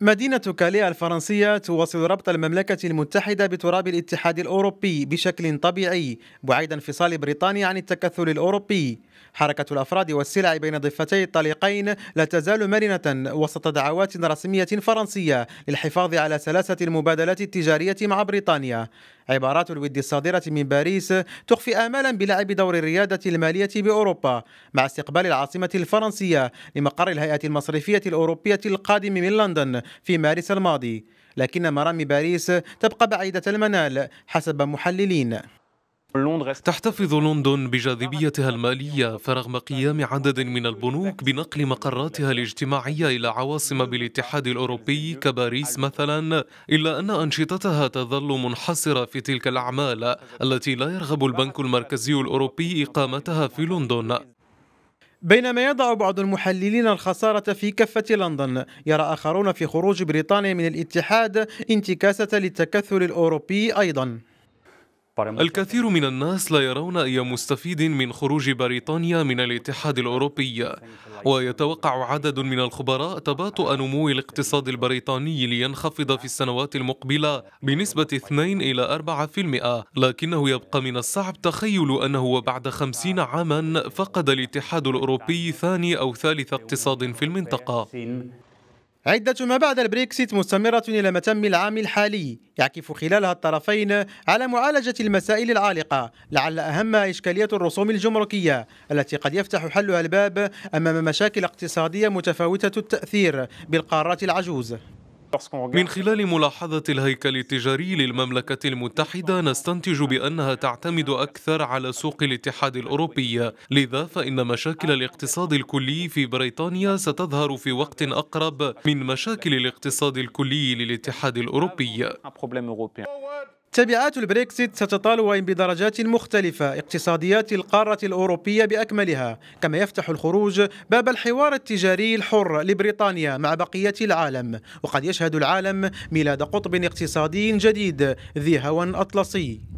مدينة كاليا الفرنسية تواصل ربط المملكة المتحدة بتراب الاتحاد الأوروبي بشكل طبيعي بعيد انفصال بريطانيا عن التكثل الأوروبي حركة الأفراد والسلع بين ضفتي الطليقين لا تزال مرنة وسط دعوات رسمية فرنسية للحفاظ على سلاسة المبادلات التجارية مع بريطانيا عبارات الود الصادرة من باريس تخفي آمالا بلعب دور الريادة المالية بأوروبا مع استقبال العاصمة الفرنسية لمقر الهيئة المصرفية الأوروبية القادم من لندن في مارس الماضي لكن مرام باريس تبقى بعيدة المنال حسب محللين تحتفظ لندن بجاذبيتها المالية فرغم قيام عدد من البنوك بنقل مقراتها الاجتماعية إلى عواصم بالاتحاد الأوروبي كباريس مثلا إلا أن أنشطتها تظل منحصرة في تلك الأعمال التي لا يرغب البنك المركزي الأوروبي إقامتها في لندن بينما يضع بعض المحللين الخسارة في كفة لندن يرى آخرون في خروج بريطانيا من الاتحاد انتكاسة للتكثل الأوروبي أيضاً الكثير من الناس لا يرون أي مستفيد من خروج بريطانيا من الاتحاد الأوروبي ويتوقع عدد من الخبراء تباطؤ نمو الاقتصاد البريطاني لينخفض في السنوات المقبلة بنسبة 2 إلى 4% لكنه يبقى من الصعب تخيل أنه بعد 50 عاما فقد الاتحاد الأوروبي ثاني أو ثالث اقتصاد في المنطقة عدة ما بعد البريكسيت مستمرة إلى متم العام الحالي يعكف خلالها الطرفين على معالجة المسائل العالقة لعل أهمها إشكالية الرسوم الجمركية التي قد يفتح حلها الباب أمام مشاكل اقتصادية متفاوتة التأثير بالقارات العجوز من خلال ملاحظة الهيكل التجاري للمملكة المتحدة نستنتج بأنها تعتمد أكثر على سوق الاتحاد الأوروبي لذا فإن مشاكل الاقتصاد الكلي في بريطانيا ستظهر في وقت أقرب من مشاكل الاقتصاد الكلي للاتحاد الأوروبي تبعات البريكسيت ستطال وإن بدرجات مختلفة اقتصاديات القارة الأوروبية بأكملها كما يفتح الخروج باب الحوار التجاري الحر لبريطانيا مع بقية العالم وقد يشهد العالم ميلاد قطب اقتصادي جديد ذي هوى أطلسي